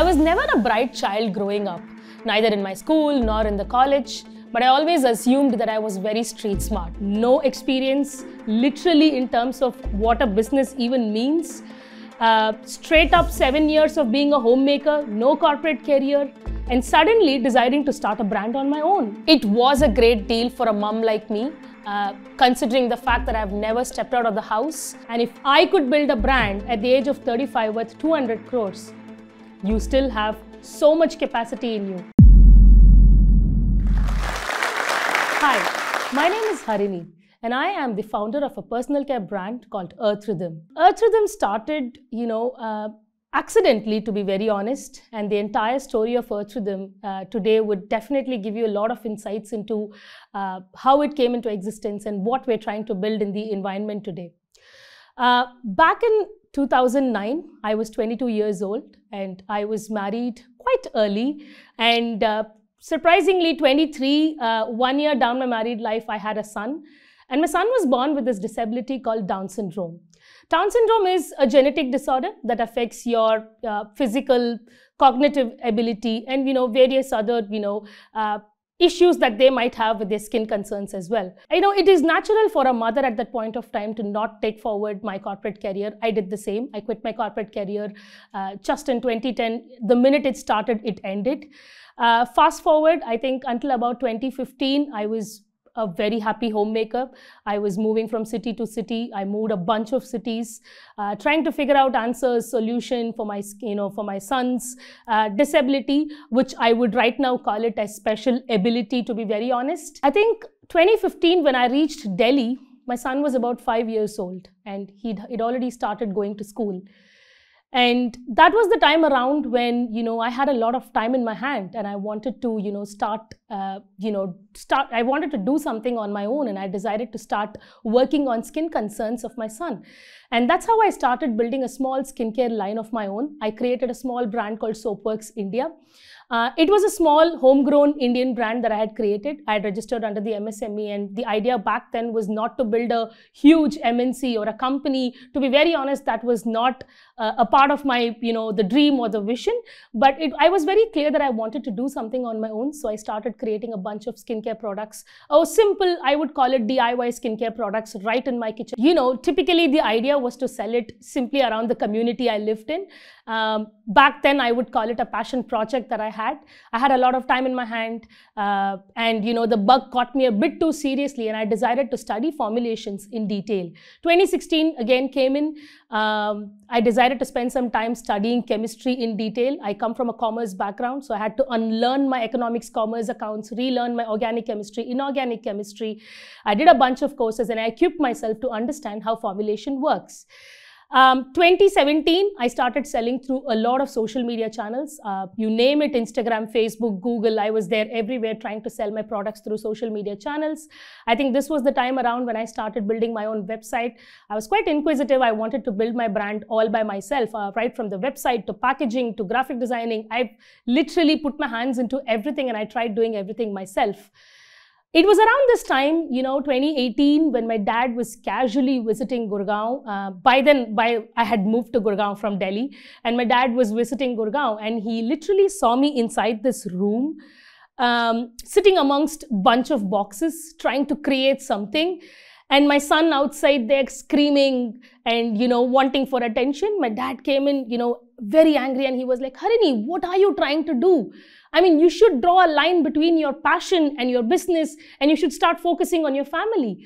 I was never a bright child growing up, neither in my school nor in the college, but I always assumed that I was very street smart. No experience, literally, in terms of what a business even means. Uh, straight up seven years of being a homemaker, no corporate career, and suddenly deciding to start a brand on my own. It was a great deal for a mum like me, uh, considering the fact that I've never stepped out of the house. And if I could build a brand at the age of 35 worth 200 crores, you still have so much capacity in you. Hi, my name is Harini and I am the founder of a personal care brand called Earth Rhythm. Earth Rhythm started, you know, uh, accidentally to be very honest and the entire story of earth rhythm uh, today would definitely give you a lot of insights into uh, how it came into existence and what we're trying to build in the environment today uh, back in 2009, I was 22 years old and I was married quite early. And uh, surprisingly, 23, uh, one year down my married life, I had a son. And my son was born with this disability called Down syndrome. Down syndrome is a genetic disorder that affects your uh, physical, cognitive ability, and you know various other you know uh, issues that they might have with their skin concerns as well. You know, it is natural for a mother at that point of time to not take forward my corporate career. I did the same. I quit my corporate career uh, just in 2010. The minute it started, it ended. Uh, fast forward, I think until about 2015, I was a very happy homemaker. I was moving from city to city. I moved a bunch of cities, uh, trying to figure out answers, solution for my you know for my son's uh, disability, which I would right now call it a special ability. To be very honest, I think 2015 when I reached Delhi, my son was about five years old, and he'd, he'd already started going to school and that was the time around when you know i had a lot of time in my hand and i wanted to you know start uh, you know start i wanted to do something on my own and i decided to start working on skin concerns of my son and that's how i started building a small skincare line of my own i created a small brand called soapworks india uh, it was a small homegrown Indian brand that I had created. I had registered under the MSME, and the idea back then was not to build a huge MNC or a company. To be very honest, that was not uh, a part of my, you know, the dream or the vision. But it, I was very clear that I wanted to do something on my own, so I started creating a bunch of skincare products. Oh, simple, I would call it DIY skincare products right in my kitchen. You know, typically the idea was to sell it simply around the community I lived in. Um, back then, I would call it a passion project that I had had. I had a lot of time in my hand, uh, and you know the bug caught me a bit too seriously, and I decided to study formulations in detail. 2016 again came in. Um, I decided to spend some time studying chemistry in detail. I come from a commerce background, so I had to unlearn my economics, commerce, accounts, relearn my organic chemistry, inorganic chemistry. I did a bunch of courses, and I equipped myself to understand how formulation works. Um, 2017, I started selling through a lot of social media channels. Uh, you name it Instagram, Facebook, Google. I was there everywhere trying to sell my products through social media channels. I think this was the time around when I started building my own website. I was quite inquisitive. I wanted to build my brand all by myself, uh, right from the website to packaging to graphic designing. I literally put my hands into everything and I tried doing everything myself it was around this time, you know, 2018, when my dad was casually visiting Gurgaon. Uh, by then, by I had moved to Gurgaon from Delhi, and my dad was visiting Gurgaon, and he literally saw me inside this room, um, sitting amongst bunch of boxes, trying to create something, and my son outside there screaming and you know wanting for attention. My dad came in, you know, very angry and he was like, Harini, what are you trying to do? I mean, you should draw a line between your passion and your business and you should start focusing on your family.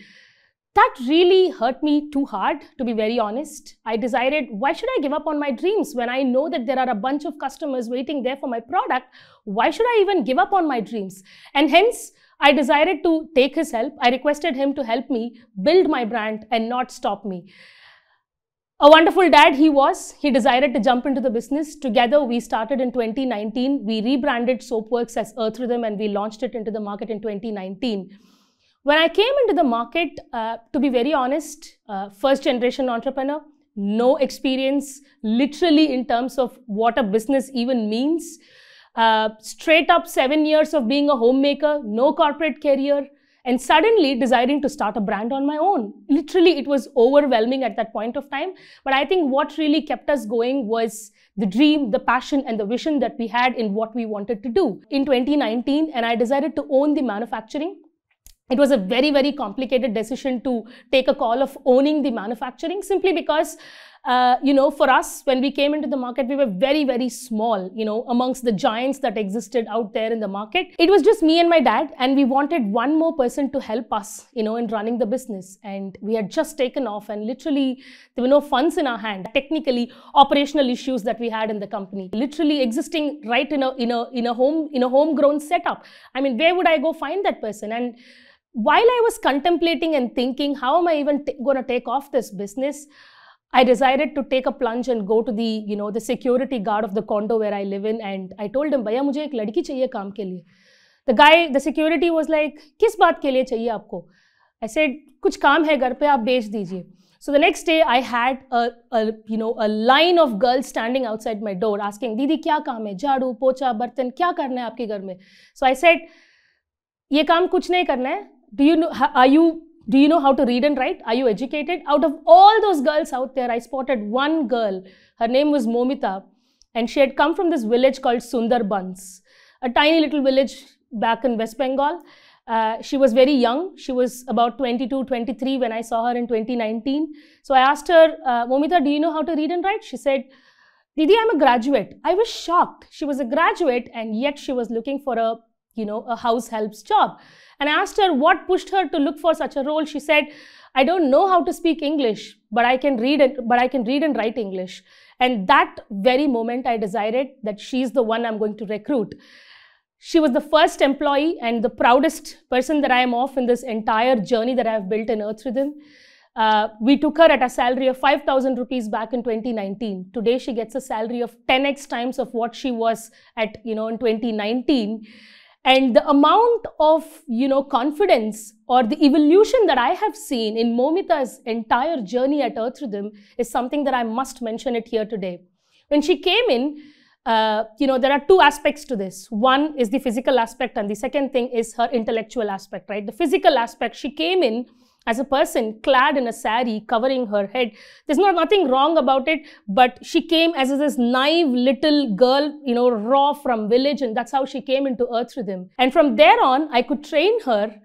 That really hurt me too hard, to be very honest. I decided, why should I give up on my dreams when I know that there are a bunch of customers waiting there for my product? Why should I even give up on my dreams? And hence, I decided to take his help. I requested him to help me build my brand and not stop me. A wonderful dad he was. He desired to jump into the business. Together, we started in 2019. We rebranded Soapworks as Earth Rhythm and we launched it into the market in 2019. When I came into the market, uh, to be very honest, uh, first generation entrepreneur, no experience literally in terms of what a business even means. Uh, straight up seven years of being a homemaker, no corporate career, and suddenly deciding to start a brand on my own. Literally, it was overwhelming at that point of time. But I think what really kept us going was the dream, the passion, and the vision that we had in what we wanted to do. In 2019, and I decided to own the manufacturing it was a very very complicated decision to take a call of owning the manufacturing simply because uh, you know, for us, when we came into the market, we were very, very small, you know, amongst the giants that existed out there in the market. It was just me and my dad, and we wanted one more person to help us, you know, in running the business. And we had just taken off, and literally, there were no funds in our hand. Technically, operational issues that we had in the company, literally existing right in a in a in a home in a homegrown setup. I mean, where would I go find that person? And while I was contemplating and thinking, how am I even going to take off this business? I decided to take a plunge and go to the you know the security guard of the condo where I live in and I told him "Bhaiya, मुझे एक लड़की चाहिए काम के लिए the guy the security was like किस बात के लिए चाहिए आपको I said कुछ काम है घर पे आप भेज दीजिए so the next day I had a, a you know a line of girls standing outside my door asking "Didi, क्या काम है झाड़ू पोछा बर्तन क्या करना है आपके घर में so I said ये काम कुछ नहीं करना है do you know are you do you know how to read and write? Are you educated? Out of all those girls out there, I spotted one girl. Her name was Momita, and she had come from this village called Sundarbans, a tiny little village back in West Bengal. Uh, she was very young. She was about 22, 23 when I saw her in 2019. So I asked her, uh, Momita, do you know how to read and write? She said, Didi, I'm a graduate. I was shocked. She was a graduate and yet she was looking for a you know, a house help's job. And I asked her what pushed her to look for such a role. She said, I don't know how to speak English, but I can read and, but I can read and write English. And that very moment I decided that she's the one I'm going to recruit. She was the first employee and the proudest person that I am of in this entire journey that I have built in Earth Rhythm. Uh, we took her at a salary of 5,000 rupees back in 2019. Today, she gets a salary of 10x times of what she was at, you know, in 2019. And the amount of, you know, confidence or the evolution that I have seen in Momita's entire journey at Earth Rhythm is something that I must mention it here today. When she came in, uh, you know, there are two aspects to this. One is the physical aspect and the second thing is her intellectual aspect, right? The physical aspect, she came in as a person clad in a sari covering her head. There's not nothing wrong about it, but she came as this naive little girl, you know, raw from village, and that's how she came into earth rhythm. And from there on, I could train her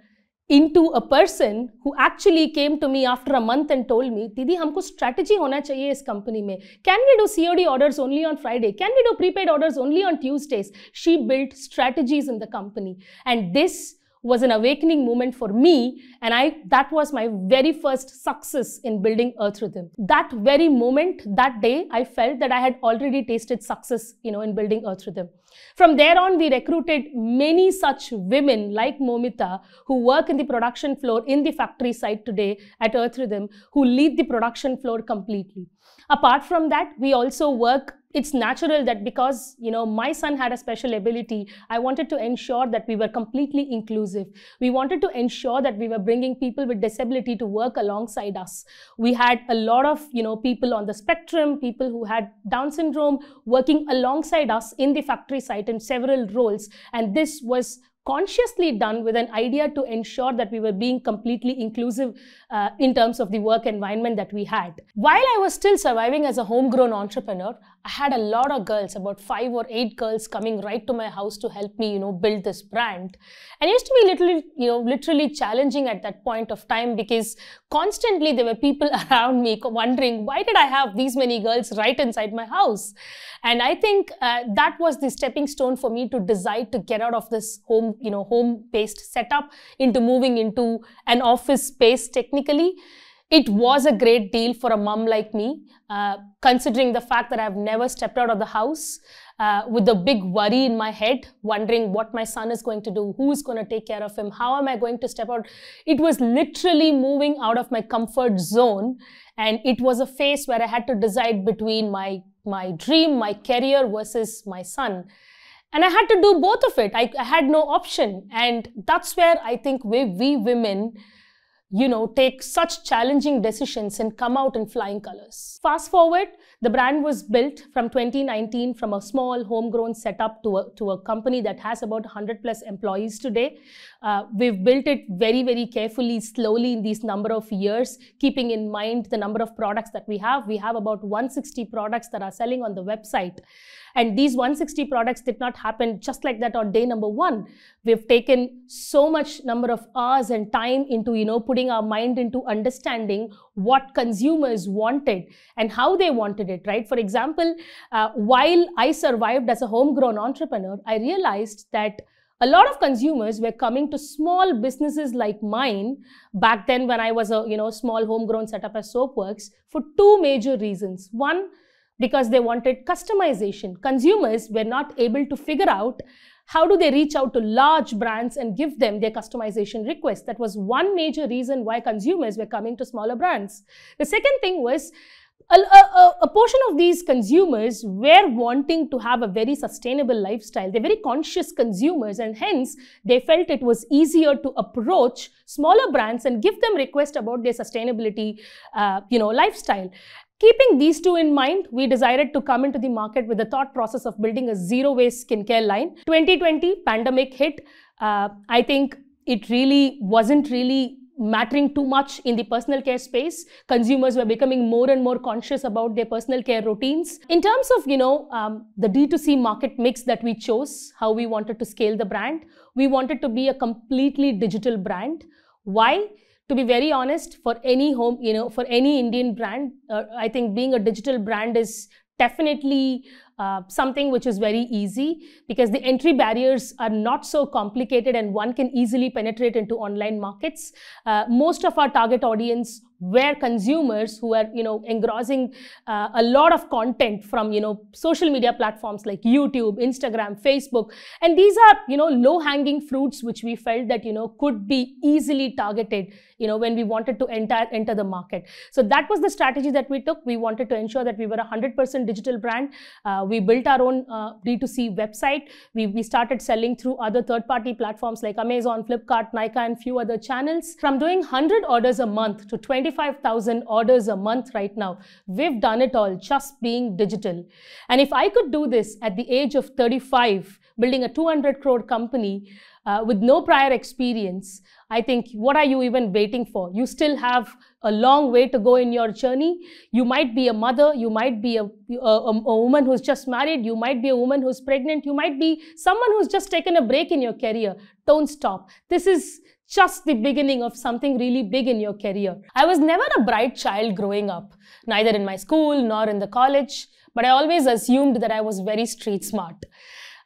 into a person who actually came to me after a month and told me, Didi, हमको strategy hona chahiye is company में. Can we do COD orders only on Friday? Can we do prepaid orders only on Tuesdays? She built strategies in the company. And this was an awakening moment for me and i that was my very first success in building earth rhythm that very moment that day i felt that i had already tasted success you know in building earth rhythm from there on we recruited many such women like momita who work in the production floor in the factory site today at earth rhythm who lead the production floor completely apart from that we also work it's natural that because you know my son had a special ability i wanted to ensure that we were completely inclusive we wanted to ensure that we were bringing people with disability to work alongside us we had a lot of you know people on the spectrum people who had down syndrome working alongside us in the factory site in several roles and this was consciously done with an idea to ensure that we were being completely inclusive uh, in terms of the work environment that we had. While I was still surviving as a homegrown entrepreneur, I had a lot of girls, about five or eight girls coming right to my house to help me, you know, build this brand. And it used to be literally, you know, literally challenging at that point of time because constantly there were people around me wondering, why did I have these many girls right inside my house? And I think uh, that was the stepping stone for me to decide to get out of this home, you know, home-based setup into moving into an office space technically it was a great deal for a mom like me, uh, considering the fact that I've never stepped out of the house uh, with a big worry in my head, wondering what my son is going to do, who's going to take care of him, how am I going to step out. It was literally moving out of my comfort zone, and it was a phase where I had to decide between my my dream, my career versus my son. And I had to do both of it. I, I had no option. And that's where I think we, we women, you know, take such challenging decisions and come out in flying colors. Fast forward, the brand was built from 2019 from a small homegrown setup to a, to a company that has about 100 plus employees today. Uh, we've built it very, very carefully, slowly in these number of years, keeping in mind the number of products that we have. We have about 160 products that are selling on the website. And these 160 products did not happen just like that on day number one. We've taken so much number of hours and time into, you know, putting our mind into understanding what consumers wanted and how they wanted it, right? For example, uh, while I survived as a homegrown entrepreneur, I realized that a lot of consumers were coming to small businesses like mine back then when I was a you know small homegrown setup as Soapworks for two major reasons. One, because they wanted customization. Consumers were not able to figure out how do they reach out to large brands and give them their customization requests? That was one major reason why consumers were coming to smaller brands. The second thing was a, a, a, portion of these consumers were wanting to have a very sustainable lifestyle. They're very conscious consumers and hence they felt it was easier to approach smaller brands and give them requests about their sustainability, uh, you know, lifestyle. Keeping these two in mind, we decided to come into the market with the thought process of building a zero-waste skincare line. 2020 pandemic hit. Uh, I think it really wasn't really mattering too much in the personal care space. Consumers were becoming more and more conscious about their personal care routines. In terms of, you know, um, the D2C market mix that we chose, how we wanted to scale the brand, we wanted to be a completely digital brand. Why? to be very honest, for any home, you know, for any Indian brand, uh, I think being a digital brand is definitely uh, something which is very easy because the entry barriers are not so complicated and one can easily penetrate into online markets. Uh, most of our target audience were consumers who are, you know, engrossing uh, a lot of content from, you know, social media platforms like YouTube, Instagram, Facebook. And these are, you know, low hanging fruits which we felt that, you know, could be easily targeted you know, when we wanted to enter, enter the market. So that was the strategy that we took. We wanted to ensure that we were a 100% digital brand. Uh, we built our own uh, D2C website. We, we started selling through other third-party platforms like Amazon, Flipkart, Nika, and few other channels. From doing 100 orders a month to 25,000 orders a month right now, we've done it all just being digital. And if I could do this at the age of 35, building a 200 crore company, uh, with no prior experience, I think what are you even waiting for? You still have a long way to go in your journey. You might be a mother, you might be a, a, a woman who's just married, you might be a woman who's pregnant, you might be someone who's just taken a break in your career. Don't stop. This is just the beginning of something really big in your career. I was never a bright child growing up, neither in my school nor in the college, but I always assumed that I was very street smart.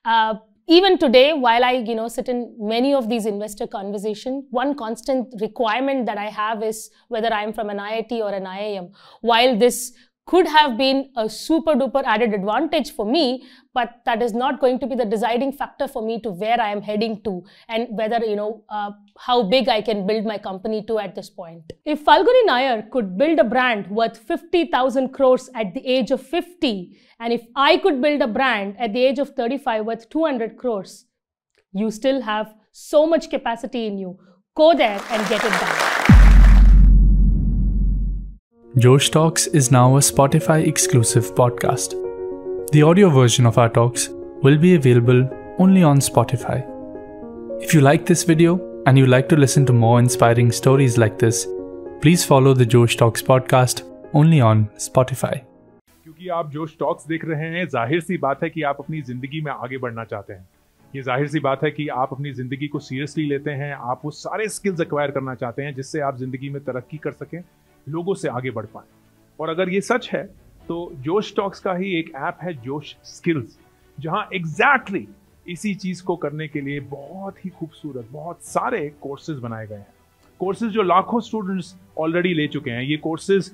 Uh, even today, while I, you know, sit in many of these investor conversations, one constant requirement that I have is whether I'm from an IIT or an IIM. While this could have been a super duper added advantage for me, but that is not going to be the deciding factor for me to where I am heading to and whether, you know, uh, how big I can build my company to at this point. If Falguni Nair could build a brand worth 50,000 crores at the age of 50, and if I could build a brand at the age of 35 worth 200 crores, you still have so much capacity in you. Go there and get it done. Josh Talks is now a Spotify exclusive podcast. The audio version of our talks will be available only on Spotify. If you like this video and you like to listen to more inspiring stories like this, please follow the Josh Talks podcast only on Spotify. क्योंकि आप जोश talks देख रहे हैं जाहिर सी बात है कि आप अपनी ज़िंदगी में आगे बढ़ना चाहते हैं ये जाहिर सी बात है कि आप अपनी ज़िंदगी को सीरियसली लेते हैं आप वो सारे स्किल्स एक्वायर करना चाहते हैं जिससे आप ज़िंदगी में तरक्की कर सकें लोगों से आगे बढ़ पाए और अगर ये सच है तो जोश टॉक्स का ही एक ऐप है जोश स्किल्स जहां एग्जैक्टली exactly इसी चीज को करने के लिए बहुत ही खूबसूरत बहुत सारे कोर्सेज बनाए गए हैं कोर्सेज जो लाखों स्टूडेंट्स ऑलरेडी ले चुके हैं ये कोर्सेज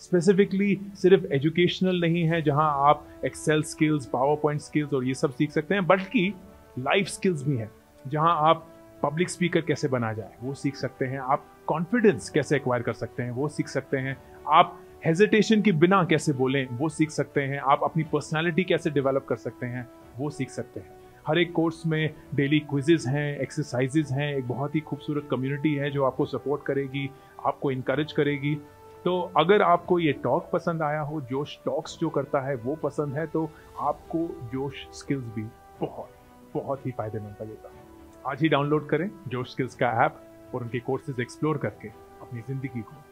स्पेसिफिकली सिर्फ एजुकेशनल नहीं है जहां आप Excel skills PowerPoint skills और ये सब सीख सकते हैं बल्कि लाइफ स्किल्स भी हैं जहां आप पब्लिक स्पीकर कैसे बना जाए वो सीख सकते हैं आप कॉन्फिडेंस कैसे एक्वायर कर सकते हैं वो सीख सकते हैं आप हेजिटेशन के बिना कैसे बोलें वो सीख सकते हैं आप अपनी पर्सनैलिटी कैसे डेवलप कर सकते हैं वो सीख सकते हैं हर एक कोर्स में डेली क्विजेज हैं एक्सरसाइजेज हैं एक बहुत ही खूबसूरत कम्युनिटी है जो आपको सपोर्ट करेगी आपको इनक्रेज करेगी तो अगर आपको ये टॉक पसंद आया हो जोश टॉक्स जो करता है वो पसंद है तो आपको जोश स्किल्स भी बहुत बहुत ही फायदेमंद लगेगा आज ही डाउनलोड करें जोश स्किल्स का ऐप और उनके कोर्सेज एक्सप्लोर करके अपनी ज़िंदगी को